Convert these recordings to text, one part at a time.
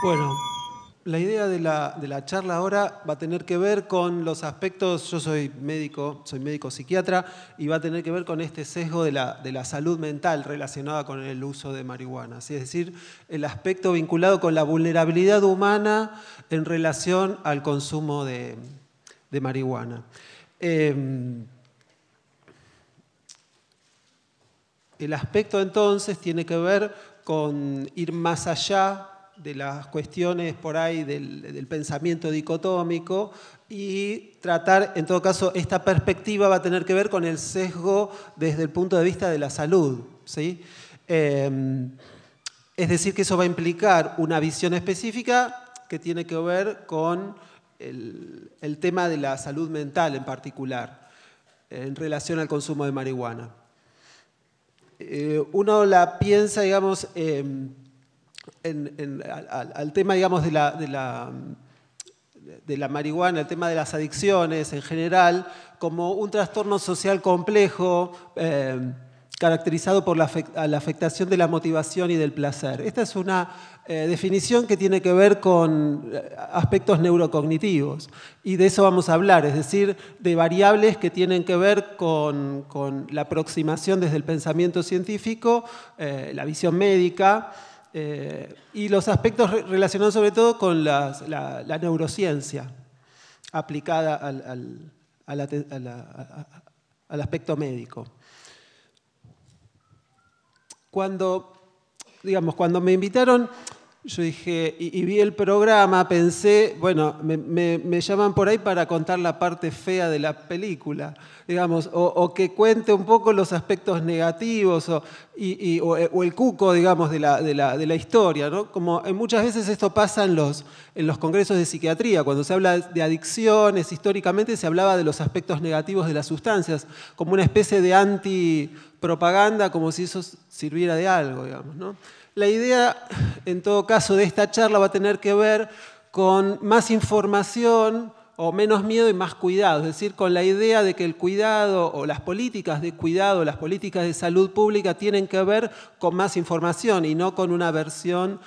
Bueno, la idea de la, charla ahora va a tener que ver con los aspectos, yo soy médico, soy médico psiquiatra, y va a tener que ver con este sesgo de la, salud mental relacionada con el uso de marihuana. Es decir, el aspecto vinculado con la vulnerabilidad humana en relación al consumo de, marihuana. Em, el aspecto entonces tiene que ver con ir más allá de las cuestiones por ahí del, pensamiento dicotómico y tratar, en todo caso, esta perspectiva va a tener que ver con el sesgo desde el punto de vista de la salud. ¿sí? Em, es decir, que eso va a implicar una visión específica que tiene que ver con el, tema de la salud mental en particular, en relación al consumo de marihuana. Eh, uno la piensa, digamos, em, al, tema, de la, marihuana, el tema de las adicciones en general, como un trastorno social complejo eh, caracterizado por la, afectación de la motivación y del placer. Esta es una eh, definición que tiene que ver con eh, aspectos neurocognitivos y de eso vamos a hablar, es decir, de variables que tienen que ver con, la aproximación desde el pensamiento científico, la visión médica, eh, y los aspectos relacionados sobre todo con la, neurociencia aplicada al, aspecto médico. Cuando, digamos, cuando me invitaron yo dije, y, vi el programa, pensé, bueno, me, llaman por ahí para contar la parte fea de la película, digamos, o, que cuente un poco los aspectos negativos o, eh, o, el cuco, digamos, de la, de la, historia, ¿no? Como eh, muchas veces esto pasa en los, en los congresos de psiquiatría, cuando se habla de adicciones, históricamente se hablaba de los aspectos negativos de las sustancias, como una especie de anti como si eso sirviera de algo, digamos. ¿no? La idea, en todo caso, de esta charla va a tener que ver con más información o menos miedo y más cuidado, es decir, con la idea de que el cuidado o las políticas de cuidado, las políticas de salud pública tienen que ver con más información y no con una versión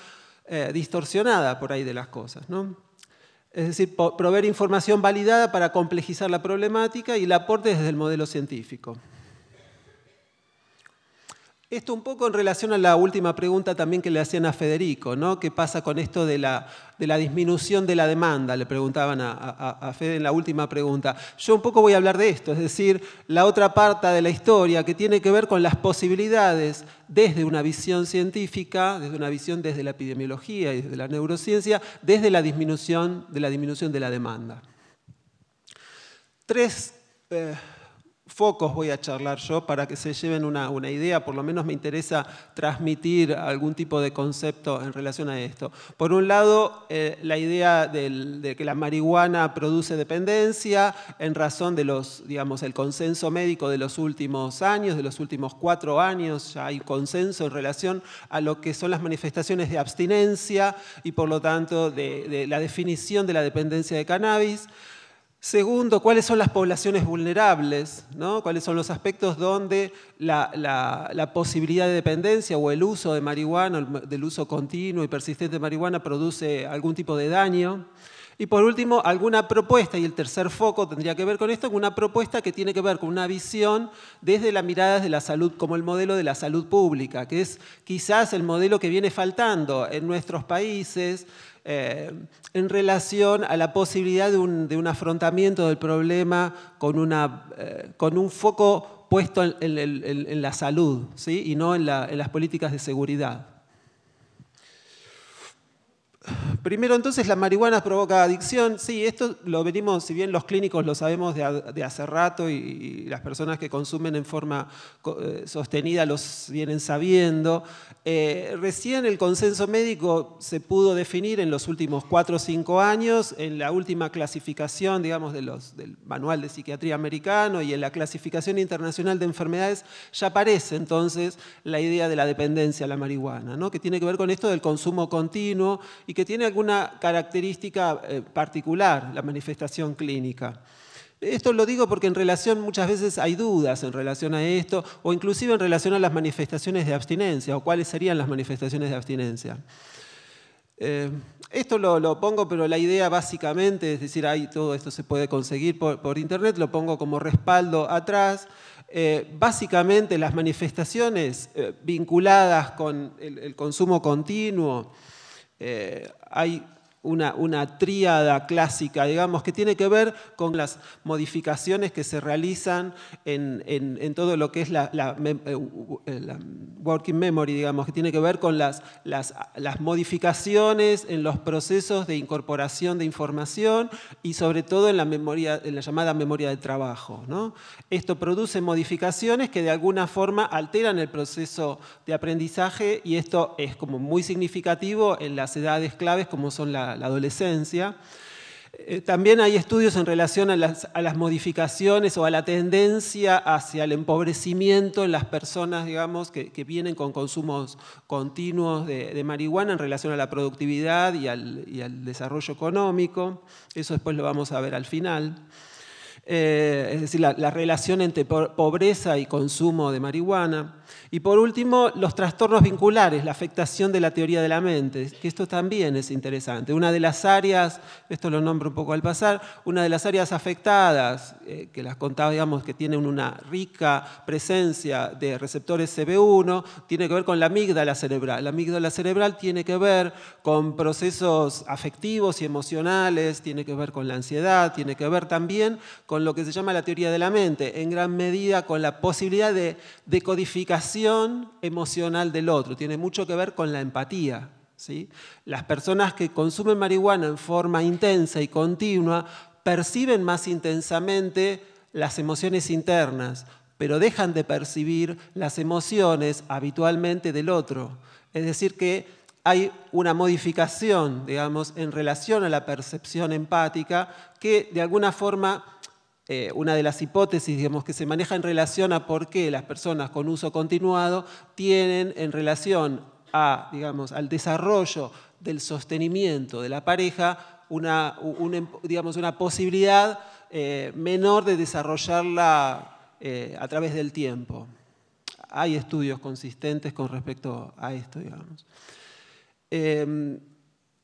eh, distorsionada por ahí de las cosas. ¿no? Es decir, proveer información validada para complejizar la problemática y el aporte desde el modelo científico. Esto un poco en relación a la última pregunta también que le hacían a Federico, ¿no? ¿Qué pasa con esto de la, de la disminución de la demanda? Le preguntaban a, a, Fede en la última pregunta. Yo un poco voy a hablar de esto, es decir, la otra parte de la historia que tiene que ver con las posibilidades desde una visión científica, desde una visión desde la epidemiología y desde la neurociencia, desde la disminución de la, disminución de la demanda. Tres eh, Pocos voy a charlar yo para que se lleven una, idea, por lo menos me interesa transmitir algún tipo de concepto en relación a esto. Por un lado, eh, la idea de que la marihuana produce dependencia en razón de los, digamos, el consenso médico de los últimos años, de los últimos cuatro años, ya hay consenso en relación a lo que son las manifestaciones de abstinencia y por lo tanto de, de la definición de la dependencia de cannabis. Segundo, cuáles son las poblaciones vulnerables, cuáles son los aspectos donde la, posibilidad de dependencia o el uso de marihuana, del uso continuo y persistente de marihuana produce algún tipo de daño. Y por último, alguna propuesta, y el tercer foco tendría que ver con esto, una propuesta que tiene que ver con una visión desde las miradas de la salud, como el modelo de la salud pública, que es quizás el modelo que viene faltando en nuestros países, eh, en relación a la posibilidad de un, afrontamiento del problema eh, con, un foco puesto en, la salud y no en, las políticas de seguridad. Primero, entonces, la marihuana provoca adicción. Sí, esto lo venimos, si bien los clínicos lo sabemos de, hace rato y, las personas que consumen en forma eh, sostenida los vienen sabiendo. Eh, recién el consenso médico se pudo definir en los últimos cuatro o cinco años, en la última clasificación, digamos, del manual de psiquiatría americano y en la clasificación internacional de enfermedades, ya aparece entonces la idea de la dependencia a la marihuana, ¿no? que tiene que ver con esto del consumo continuo y que tiene alguna característica eh, particular la manifestación clínica. Esto lo digo porque en relación muchas veces hay dudas en relación a esto o inclusive en relación a las manifestaciones de abstinencia o cuáles serían las manifestaciones de abstinencia. Eh, esto lo, pongo, pero la idea básicamente, es decir, ahí todo esto se puede conseguir por, internet, lo pongo como respaldo atrás. Eh, básicamente las manifestaciones vinculadas con el consumo continuo, É, aí una, una tríada clásica, digamos, que tiene que ver con las modificaciones que se realizan en, todo lo que es eh, eh, la, working memory, digamos, que tiene que ver con las, las, modificaciones en los procesos de incorporación de información y sobre todo en la, memoria, en la llamada memoria de trabajo. Esto produce modificaciones que de alguna forma alteran el proceso de aprendizaje y esto es como muy significativo en las edades claves como son las la, adolescencia. Eh, también hay estudios en relación a las, modificaciones o a la tendencia hacia el empobrecimiento en las personas, digamos, que, vienen con consumos continuos de, marihuana en relación a la productividad y al, desarrollo económico. Eso después lo vamos a ver al final. Eh, es decir, la relación entre pobreza y consumo de marihuana. Y por último, los trastornos vinculares, la afectación de la teoría de la mente, que esto también es interesante. Una de las áreas, esto lo nombro un poco al pasar, una de las áreas afectadas, eh, que las contaba, digamos, que tienen una rica presencia de receptores CB1, tiene que ver con la amígdala cerebral. La amígdala cerebral tiene que ver con procesos afectivos y emocionales, tiene que ver con la ansiedad, tiene que ver también con lo que se llama la teoría de la mente, en gran medida con la posibilidad de decodificación emocional del otro, tiene mucho que ver con la empatía. ¿sí? Las personas que consumen marihuana en forma intensa y continua perciben más intensamente las emociones internas, pero dejan de percibir las emociones habitualmente del otro. Es decir, que hay una modificación, digamos, en relación a la percepción empática que de alguna forma eh, una de las hipótesis digamos, que se maneja en relación a por qué las personas con uso continuado tienen en relación a, digamos, al desarrollo del sostenimiento de la pareja una, em, digamos, una posibilidad eh, menor de desarrollarla eh, a través del tiempo. Hay estudios consistentes con respecto a esto, digamos. Em,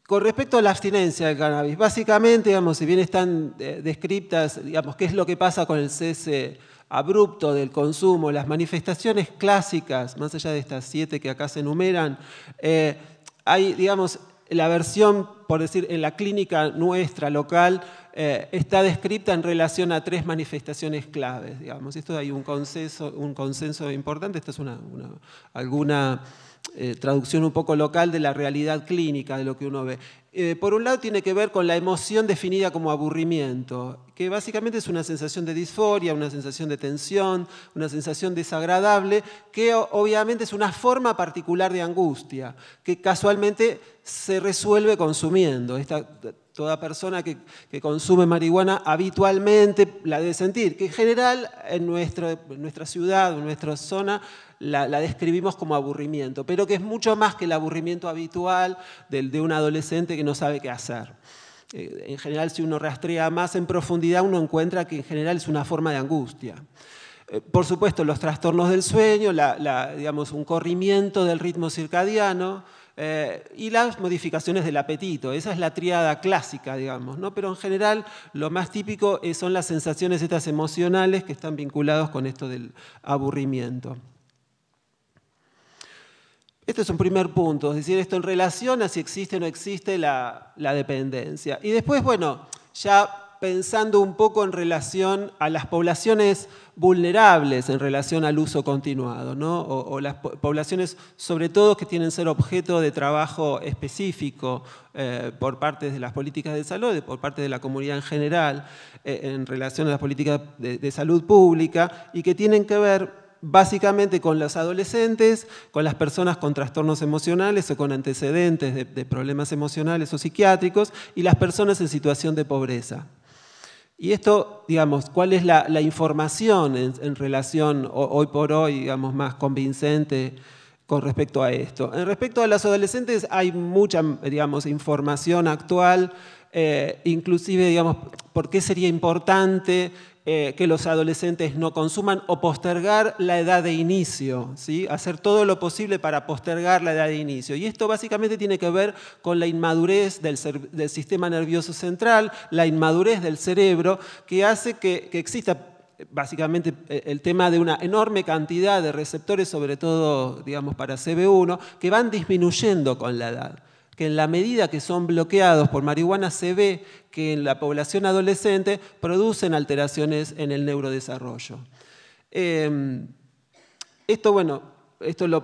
con respecto a la abstinencia del cannabis, básicamente, digamos, si bien están eh, descritas, digamos, qué es lo que pasa con el cese abrupto del consumo, las manifestaciones clásicas, más allá de estas siete que acá se enumeran, eh, hay, digamos, la versión, por decir, en la clínica nuestra local, eh, está descrita en relación a tres manifestaciones claves, digamos. Esto hay un consenso, un consenso importante, esta es una alguna eh, traducción un poco local de la realidad clínica, de lo que uno ve. Eh, por un lado tiene que ver con la emoción definida como aburrimiento, que básicamente es una sensación de disforia, una sensación de tensión, una sensación desagradable, que obviamente es una forma particular de angustia, que casualmente se resuelve consumiendo. Esta toda persona que, consume marihuana habitualmente la debe sentir, que en general en, nuestra ciudad, en nuestra zona, la, describimos como aburrimiento, pero que es mucho más que el aburrimiento habitual del, de un adolescente que no sabe qué hacer. Eh, en general, si uno rastrea más en profundidad, uno encuentra que en general es una forma de angustia. Eh, por supuesto, los trastornos del sueño, la, digamos, un corrimiento del ritmo circadiano, eh, y las modificaciones del apetito. Esa es la triada clásica, digamos, ¿no? Pero en general lo más típico eh, son las sensaciones estas emocionales que están vinculadas con esto del aburrimiento. Este es un primer punto, es decir, esto en relación a si existe o no existe la, la dependencia. Y después, bueno, ya pensando un poco en relación a las poblaciones vulnerables en relación al uso continuado, o, las poblaciones sobre todo que tienen ser objeto de trabajo específico eh, por parte de las políticas de salud, por parte de la comunidad en general, eh, en relación a las políticas de, salud pública y que tienen que ver básicamente con los adolescentes, con las personas con trastornos emocionales o con antecedentes de, problemas emocionales o psiquiátricos y las personas en situación de pobreza. Y esto, digamos, ¿cuál es la, información en, relación hoy por hoy, digamos, más convincente con respecto a esto? En respecto a las adolescentes hay mucha, digamos, información actual, eh, inclusive, digamos, por qué sería importante eh, que los adolescentes no consuman o postergar la edad de inicio, ¿sí? hacer todo lo posible para postergar la edad de inicio. Y esto básicamente tiene que ver con la inmadurez del, sistema nervioso central, la inmadurez del cerebro, que hace que, exista básicamente eh, el tema de una enorme cantidad de receptores, sobre todo digamos, para CB1, que van disminuyendo con la edad que en la medida que son bloqueados por marihuana se ve que en la población adolescente producen alteraciones en el neurodesarrollo. Em, esto, bueno, esto lo,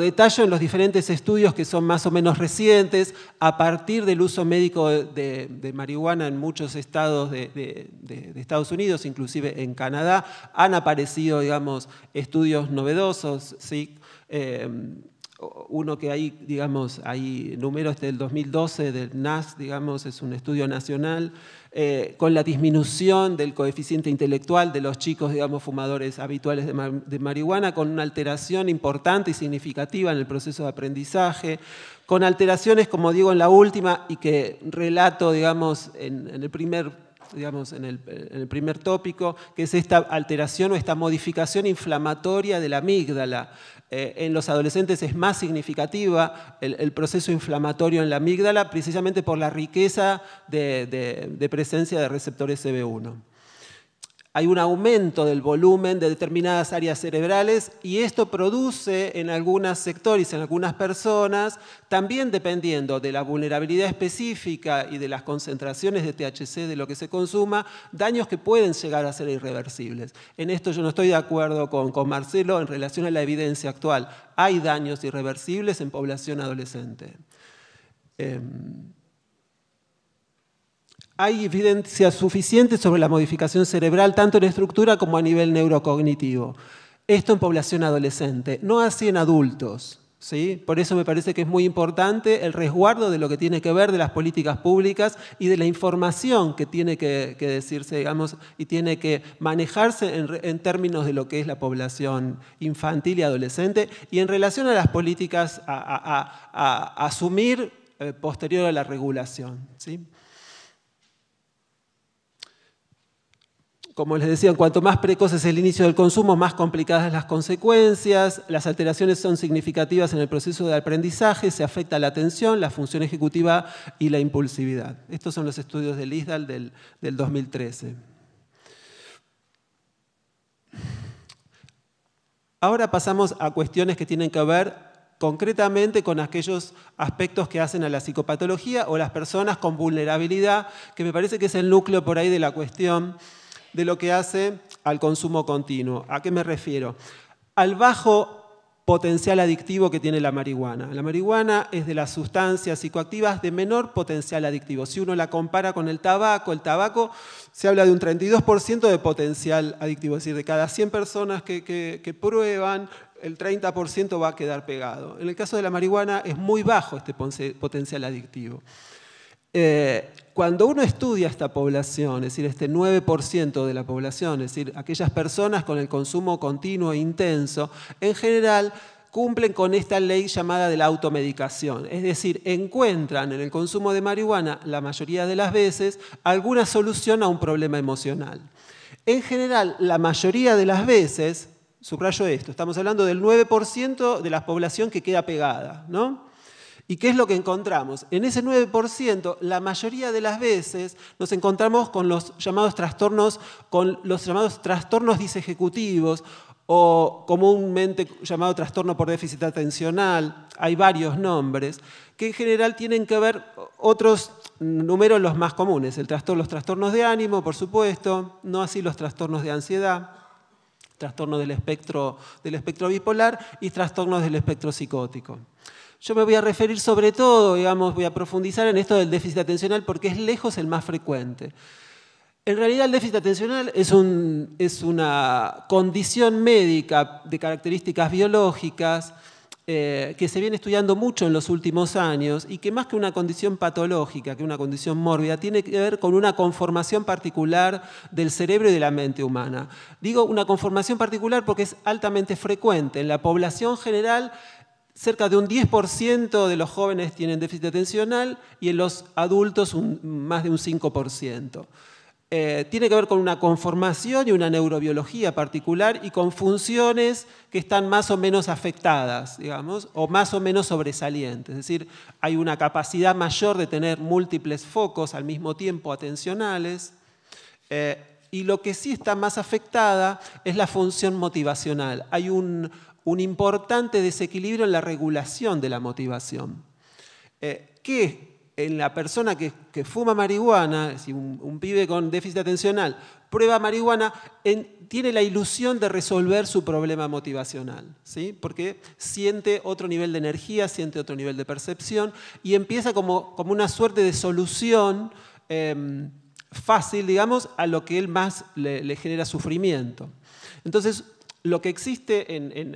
detallo en los diferentes estudios que son más o menos recientes, a partir del uso médico de, marihuana en muchos estados de, Estados Unidos, inclusive en Canadá, han aparecido, digamos, estudios novedosos, ¿sí? Em, uno que hay, digamos, hay números del 2012 del NAS, digamos, es un estudio nacional, eh, con la disminución del coeficiente intelectual de los chicos, digamos, fumadores habituales de, marihuana, con una alteración importante y significativa en el proceso de aprendizaje, con alteraciones, como digo, en la última y que relato, digamos, en, en el primer en el, primer tópico, que es esta alteración o esta modificación inflamatoria de la amígdala. Eh, en los adolescentes es más significativa el, proceso inflamatorio en la amígdala, precisamente por la riqueza de, de presencia de receptores CB1 hay un aumento del volumen de determinadas áreas cerebrales y esto produce en algunos sectores, en algunas personas, también dependiendo de la vulnerabilidad específica y de las concentraciones de THC de lo que se consuma, daños que pueden llegar a ser irreversibles. En esto yo no estoy de acuerdo con, Marcelo en relación a la evidencia actual. Hay daños irreversibles en población adolescente. Em, hay evidencia suficiente sobre la modificación cerebral, tanto en estructura como a nivel neurocognitivo. Esto en población adolescente, no así en adultos. ¿sí? Por eso me parece que es muy importante el resguardo de lo que tiene que ver de las políticas públicas y de la información que tiene que, decirse, digamos, y tiene que manejarse en, términos de lo que es la población infantil y adolescente. Y en relación a las políticas a, asumir eh, posterior a la regulación. ¿sí? Como les decía, cuanto más precoz es el inicio del consumo, más complicadas las consecuencias, las alteraciones son significativas en el proceso de aprendizaje, se afecta la atención, la función ejecutiva y la impulsividad. Estos son los estudios del ISDAL del, del 2013. Ahora pasamos a cuestiones que tienen que ver concretamente con aquellos aspectos que hacen a la psicopatología o las personas con vulnerabilidad, que me parece que es el núcleo por ahí de la cuestión de lo que hace al consumo continuo. ¿A qué me refiero? Al bajo potencial adictivo que tiene la marihuana. La marihuana es de las sustancias psicoactivas de menor potencial adictivo. Si uno la compara con el tabaco, el tabaco se habla de un 32% de potencial adictivo, es decir, de cada 100 personas que, prueban, el 30% va a quedar pegado. En el caso de la marihuana es muy bajo este potencial adictivo. Eh, cuando uno estudia esta población, es decir, este 9% de la población, es decir, aquellas personas con el consumo continuo e intenso, en general cumplen con esta ley llamada de la automedicación. Es decir, encuentran en el consumo de marihuana, la mayoría de las veces, alguna solución a un problema emocional. En general, la mayoría de las veces, subrayo esto, estamos hablando del 9% de la población que queda pegada, ¿no? ¿Y qué es lo que encontramos? En ese 9%, la mayoría de las veces nos encontramos con los llamados trastornos, con los llamados trastornos disejecutivos o comúnmente llamado trastorno por déficit atencional, hay varios nombres, que en general tienen que ver otros números los más comunes, el trastorno, los trastornos de ánimo, por supuesto, no así los trastornos de ansiedad, trastorno del espectro, del espectro bipolar y trastornos del espectro psicótico. Yo me voy a referir sobre todo, digamos, voy a profundizar en esto del déficit atencional porque es lejos el más frecuente. En realidad el déficit atencional es, una condición médica de características biológicas eh, que se viene estudiando mucho en los últimos años y que más que una condición patológica, que una condición mórbida, tiene que ver con una conformación particular del cerebro y de la mente humana. Digo una conformación particular porque es altamente frecuente. En la población general cerca de un 10% de los jóvenes tienen déficit atencional y en los adultos más de un 5%. Eh, tiene que ver con una conformación y una neurobiología particular y con funciones que están más o menos afectadas, digamos, o más o menos sobresalientes. Es decir, hay una capacidad mayor de tener múltiples focos al mismo tiempo atencionales. Eh, y lo que sí está más afectada es la función motivacional. Hay un, un importante desequilibrio en la regulación de la motivación. Eh, que en la persona que, fuma marihuana, un, pibe con déficit atencional, prueba marihuana, tiene la ilusión de resolver su problema motivacional, ¿sí? porque siente otro nivel de energía, siente otro nivel de percepción y empieza como, como una suerte de solución em, fácil, digamos, a lo que él más le, le genera sufrimiento. Entonces, lo que existe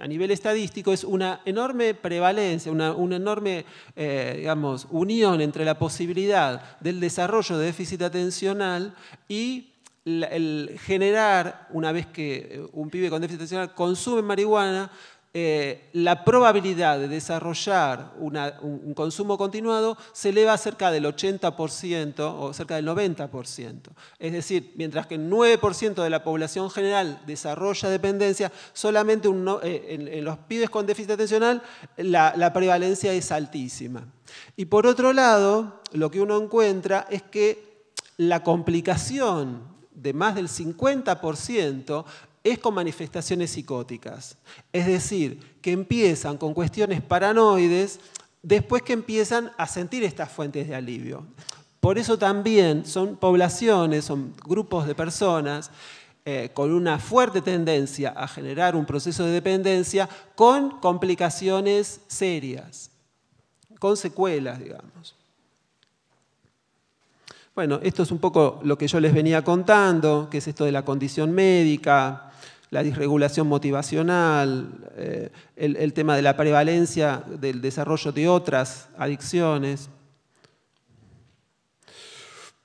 a nivel estadístico es una enorme prevalencia, una, enorme eh, digamos, unión entre la posibilidad del desarrollo de déficit atencional y el generar, una vez que eh, un pibe con déficit atencional consume marihuana, eh, la probabilidad de desarrollar un, consumo continuado se eleva cerca del 80% o cerca del 90%. Es decir, mientras que el 9% de la población general desarrolla dependencia, solamente eh, en, los pibes con déficit atencional la prevalencia es altísima. Y por otro lado, lo que uno encuentra es que la complicación de más del 50% es con manifestaciones psicóticas. Es decir, que empiezan con cuestiones paranoides después que empiezan a sentir estas fuentes de alivio. Por eso también son poblaciones, son grupos de personas eh, con una fuerte tendencia a generar un proceso de dependencia con complicaciones serias, con secuelas, digamos. Bueno, esto es un poco lo que yo les venía contando, que es esto de la condición médica, la disregulación motivacional, eh, el, el tema de la prevalencia del desarrollo de otras adicciones.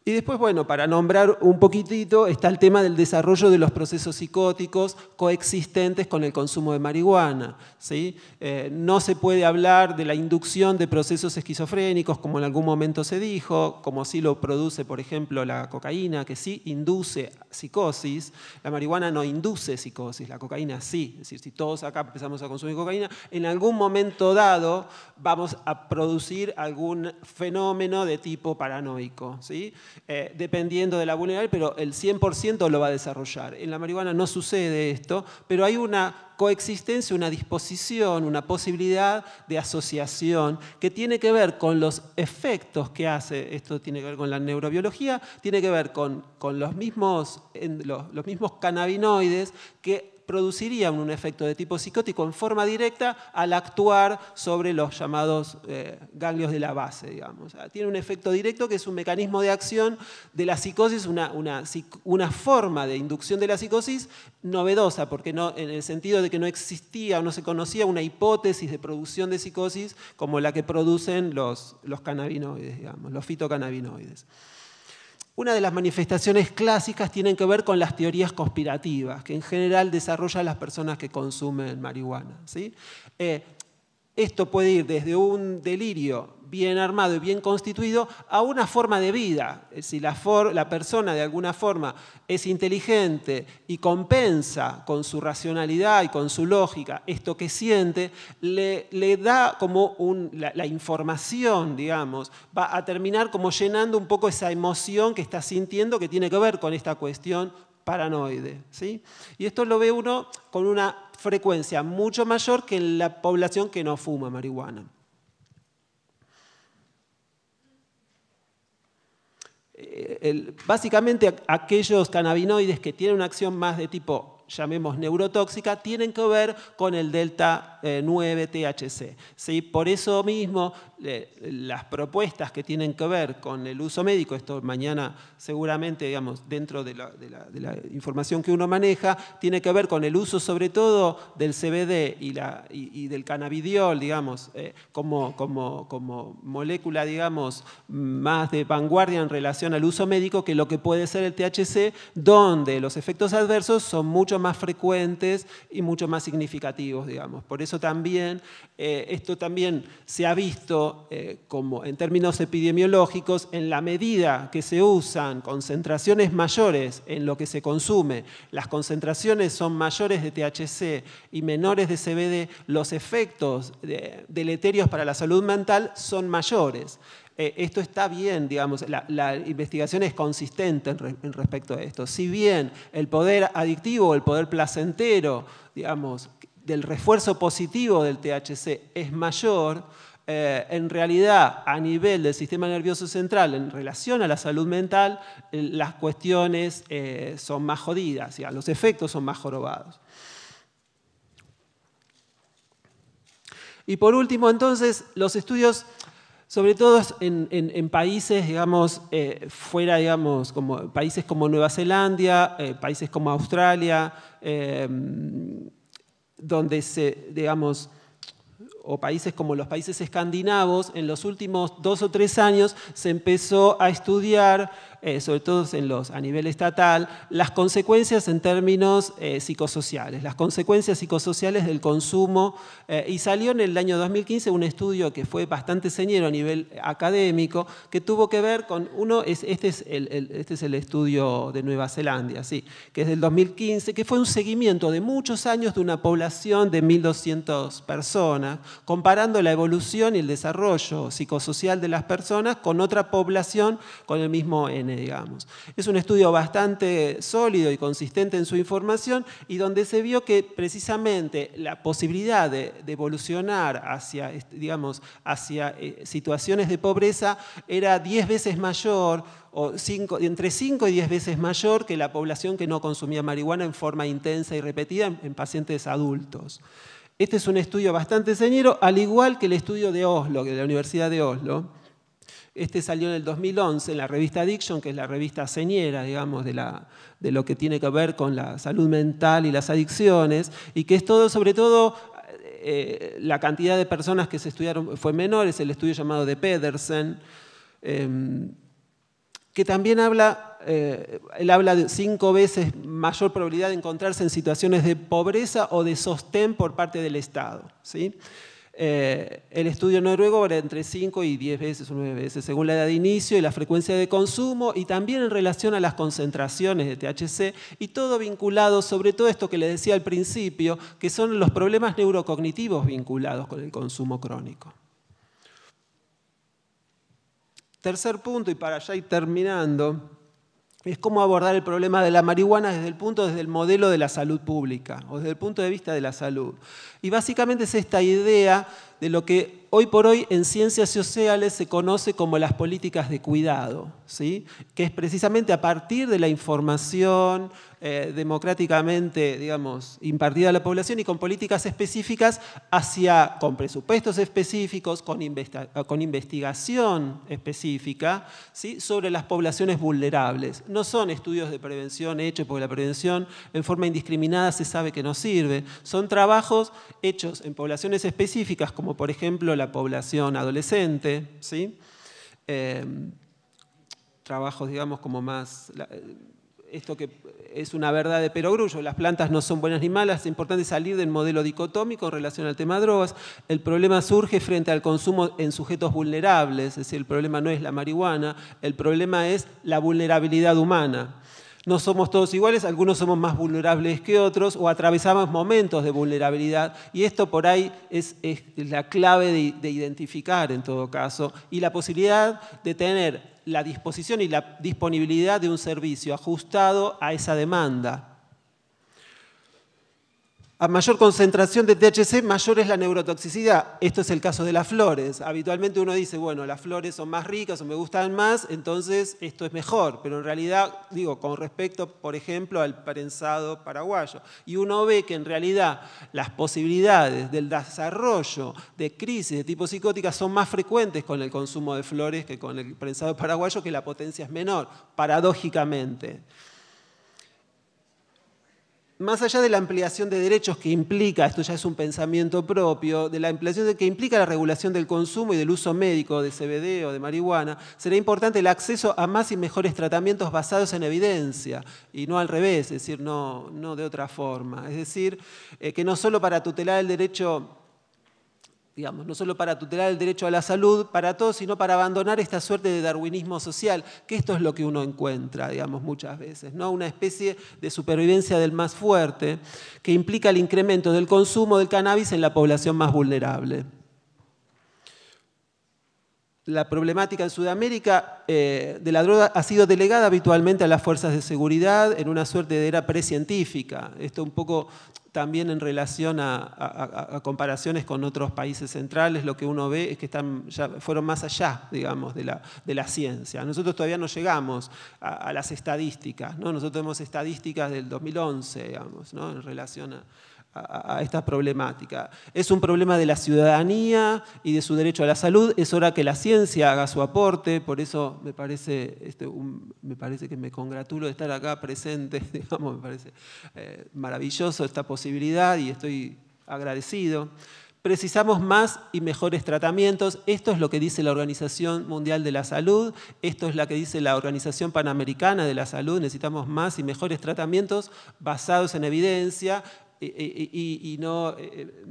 Y después, bueno, para nombrar un poquitito, está el tema del desarrollo de los procesos psicóticos coexistentes con el consumo de marihuana. ¿sí? Eh, no se puede hablar de la inducción de procesos esquizofrénicos, como en algún momento se dijo, como sí lo produce, por ejemplo, la cocaína, que sí induce psicosis. La marihuana no induce psicosis, la cocaína sí. Es decir, si todos acá empezamos a consumir cocaína, en algún momento dado vamos a producir algún fenómeno de tipo paranoico. ¿sí? Eh, dependiendo de la vulnerabilidad, pero el 100% lo va a desarrollar. En la marihuana no sucede esto, pero hay una coexistencia, una disposición, una posibilidad de asociación que tiene que ver con los efectos que hace, esto tiene que ver con la neurobiología, tiene que ver con, los, mismos, los mismos cannabinoides que produciría un efecto de tipo psicótico en forma directa al actuar sobre los llamados eh, ganglios de la base, digamos. tiene un efecto directo que es un mecanismo de acción de la psicosis, una, forma de inducción de la psicosis novedosa, porque no, en el sentido de que no existía o no se conocía una hipótesis de producción de psicosis como la que producen los, los cannabinoides, los fitocannabinoides. Una de las manifestaciones clásicas tiene que ver con las teorías conspirativas, que en general desarrollan las personas que consumen marihuana. ¿sí? Eh, esto puede ir desde un delirio bien armado y bien constituido a una forma de vida. Eh, si la, la, persona de alguna forma es inteligente y compensa con su racionalidad y con su lógica esto que siente, le, da como la, la información, digamos, va a terminar como llenando un poco esa emoción que está sintiendo que tiene que ver con esta cuestión paranoide. ¿sí? Y esto lo ve uno con una frecuencia mucho mayor que en la población que no fuma marihuana. Eh, básicamente aquellos cannabinoides que tienen una acción más de tipo llamemos neurotóxica, tienen que ver con el delta 9 eh, THC. ¿sí? Por eso mismo, las propuestas que tienen que ver con el uso médico, esto mañana seguramente, digamos, dentro de la, información que uno maneja, tiene que ver con el uso sobre todo del CBD y, la, y, del cannabidiol, digamos, eh, como, como, como molécula, digamos, más de vanguardia en relación al uso médico que lo que puede ser el THC, donde los efectos adversos son mucho más frecuentes y mucho más significativos, digamos. Por eso también, eh, esto también se ha visto eh, como en términos epidemiológicos, en la medida que se usan concentraciones mayores en lo que se consume, las concentraciones son mayores de THC y menores de CBD, los efectos deleterios para la salud mental son mayores. Eh, esto está bien, digamos, la, investigación es consistente en, respecto a esto. Si bien el poder adictivo, el poder placentero, digamos, del refuerzo positivo del THC es mayor, eh, en realidad a nivel del sistema nervioso central en relación a la salud mental, eh, las cuestiones son más jodidas, ya, los efectos son más jorobados. Y por último, entonces, los estudios sobre todo en, países, eh, fuera, digamos, como países como Nueva Zelanda, eh, países como Australia, em, donde se, digamos, o países como los países escandinavos, en los últimos dos o tres años se empezó a estudiar eh, sobre todo en los, a nivel estatal, las consecuencias en términos eh, psicosociales, las consecuencias psicosociales del consumo, eh, y salió en el año 2015 un estudio que fue bastante señero a nivel académico, que tuvo que ver con, uno, es, este, es el, este es el estudio de Nueva Zelanda, sí, que es del 2015, que fue un seguimiento de muchos años de una población de 1.200 personas, comparando la evolución y el desarrollo psicosocial de las personas con otra población con el mismo en es un estudio bastante sólido y consistente en su información y donde se vio que precisamente la posibilidad de, evolucionar hacia, hacia eh, situaciones de pobreza era 10 veces mayor o cinco, entre 5 y 10 veces mayor que la población que no consumía marihuana en forma intensa y repetida en, en pacientes adultos. Este es un estudio bastante señero, al igual que el estudio de Oslo, de la Universidad de Oslo, este salió en el 2011 en la revista Addiction, que es la revista señera, digamos, de, lo que tiene que ver con la salud mental y las adicciones, y que es todo, sobre todo, eh, la cantidad de personas que se estudiaron fue menor, es el estudio llamado de Pedersen, em, que también habla, eh, él habla de cinco veces mayor probabilidad de encontrarse en situaciones de pobreza o de sostén por parte del Estado. ¿sí? Eh, el estudio noruego era entre 5 y 10 veces o 9 veces, según la edad de inicio y la frecuencia de consumo, y también en relación a las concentraciones de THC, y todo vinculado, sobre todo esto que les decía al principio, que son los problemas neurocognitivos vinculados con el consumo crónico. Tercer punto, y para ya ir terminando, es cómo abordar el problema de la marihuana desde el punto, desde el modelo de la salud pública o desde el punto de vista de la salud. Y básicamente es esta idea de lo que hoy por hoy en ciencias sociales se conoce como las políticas de cuidado, ¿sí? que es precisamente a partir de la información eh, democráticamente, digamos, impartida a la población y con políticas específicas hacia, con presupuestos específicos, con, con investigación específica ¿sí? sobre las poblaciones vulnerables. No son estudios de prevención hechos por la prevención en forma indiscriminada se sabe que no sirve, son trabajos hechos en poblaciones específicas como como por ejemplo la población adolescente, ¿sí? Em, trabajos, digamos, como más... esto que es una verdad de perogrullo, las plantas no son buenas ni malas, es importante salir del modelo dicotómico en relación al tema de drogas. El problema surge frente al consumo en sujetos vulnerables, es decir, el problema no es la marihuana, el problema es la vulnerabilidad humana. No somos todos iguales, algunos somos más vulnerables que otros o atravesamos momentos de vulnerabilidad y esto por ahí es, la clave de identificar en todo caso y la posibilidad de tener la disposición y la disponibilidad de un servicio ajustado a esa demanda. A mayor concentración de THC, mayor es la neurotoxicidad. Esto es el caso de las flores. Habitualmente uno dice, bueno, las flores son más ricas o me gustan más, entonces esto es mejor. Pero en realidad, digo, con respecto, por ejemplo, al prensado paraguayo. Y uno ve que en realidad las posibilidades del desarrollo de crisis de tipo psicótica son más frecuentes con el consumo de flores que con el prensado paraguayo, que la potencia es menor, paradójicamente más allá de la ampliación de derechos que implica, esto ya es un pensamiento propio, de la ampliación de, que implica la regulación del consumo y del uso médico de CBD o de marihuana, será importante el acceso a más y mejores tratamientos basados en evidencia y no al revés, es decir, no, no de otra forma. Es decir, eh, que no solo para tutelar el derecho digamos, no solo para tutelar el derecho a la salud para todos, sino para abandonar esta suerte de darwinismo social, que esto es lo que uno encuentra, digamos, muchas veces, ¿no? Una especie de supervivencia del más fuerte que implica el incremento del consumo del cannabis en la población más vulnerable la problemática en Sudamérica eh, de la droga ha sido delegada habitualmente a las fuerzas de seguridad en una suerte de era precientífica. Esto un poco también en relación a, comparaciones con otros países centrales, lo que uno ve es que están, ya fueron más allá, digamos, de la, ciencia. Nosotros todavía no llegamos a, las estadísticas, ¿no? Nosotros tenemos estadísticas del 2011, digamos, en relación a, a, esta problemática. Es un problema de la ciudadanía y de su derecho a la salud. Es hora que la ciencia haga su aporte. Por eso me parece, este, me parece que me congratulo de estar acá presente. Digamos, me parece eh, maravilloso esta posibilidad y estoy agradecido. Precisamos más y mejores tratamientos. Esto es lo que dice la Organización Mundial de la Salud, esto es lo que dice la Organización Panamericana de la Salud. Necesitamos más y mejores tratamientos basados en evidencia, y, no eh, eh,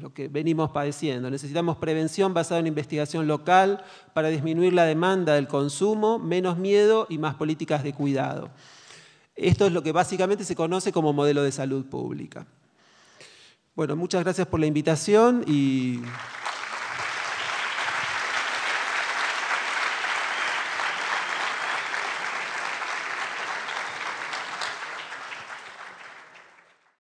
lo que venimos padeciendo. Necesitamos prevención basada en investigación local para disminuir la demanda del consumo, menos miedo y más políticas de cuidado. Esto es lo que básicamente se conoce como modelo de salud pública. Bueno, muchas gracias por la invitación y...